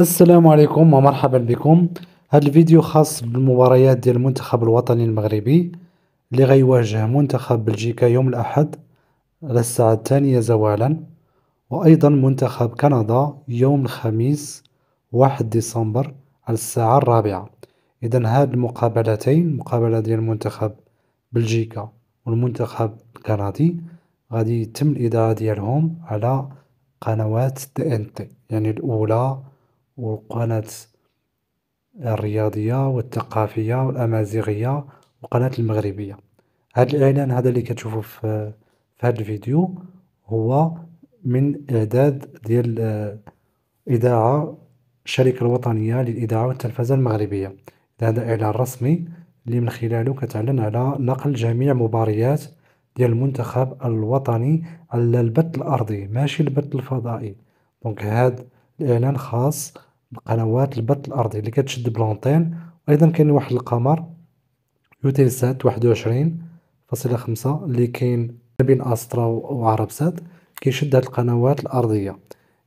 السلام عليكم ومرحبا بكم هذا الفيديو خاص بالمباريات ديال المنتخب الوطني المغربي اللي غيواجه منتخب بلجيكا يوم الأحد على الساعة الثانية زوالا وأيضا منتخب كندا يوم الخميس 1 ديسمبر على الساعة الرابعة إذا هاد المقابلتين مقابلة ديال المنتخب بلجيكا والمنتخب الكندي غادي يتم الإذاعة ديالهم على قنوات تي ان تي يعني الأولى والقناة الرياضية والثقافية والأمازيغية والقناة المغربية هاد الإعلان هذا اللي كتشوفو في في هاد الفيديو هو من إعداد ديال آه، إذاعة الشركة الوطنية للإذاعة والتلفزة المغربية هذا إعلان رسمي اللي من خلالو كتعلن على نقل جميع مباريات ديال المنتخب الوطني على البث الأرضي ماشي البث الفضائي دونك هاد الاعلان خاص بقنوات البث الأرضي اللي كتشد بلونتين وأيضا كاين واحد القمر يوتيلسات واحد فاصلة خمسة اللي كاين بين أسترا وعربسات كيشد هاد القنوات الأرضية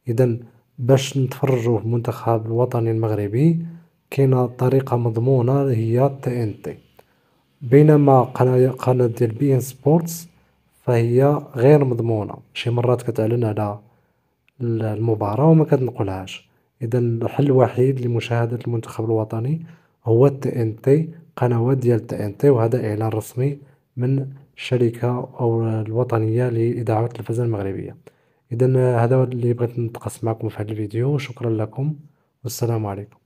إذا باش نتفرجوا في المنتخب الوطني المغربي كاينه طريقه مضمونه هي تي ان تي بينما قناه قناه ديال بي ان سبورتس فهي غير مضمونه شي مرات كتعلن على المباراة وما كتنقلهاش إذا الحل الوحيد لمشاهدة المنتخب الوطني هو التي ان تي قنوات ديال التي ان تي وهذا إعلان رسمي من الشركة أو الوطنية لاذاعه التلفزه المغربية إذا هذا اللي بغيت نتقاسم معكم في هذا الفيديو شكرا لكم والسلام عليكم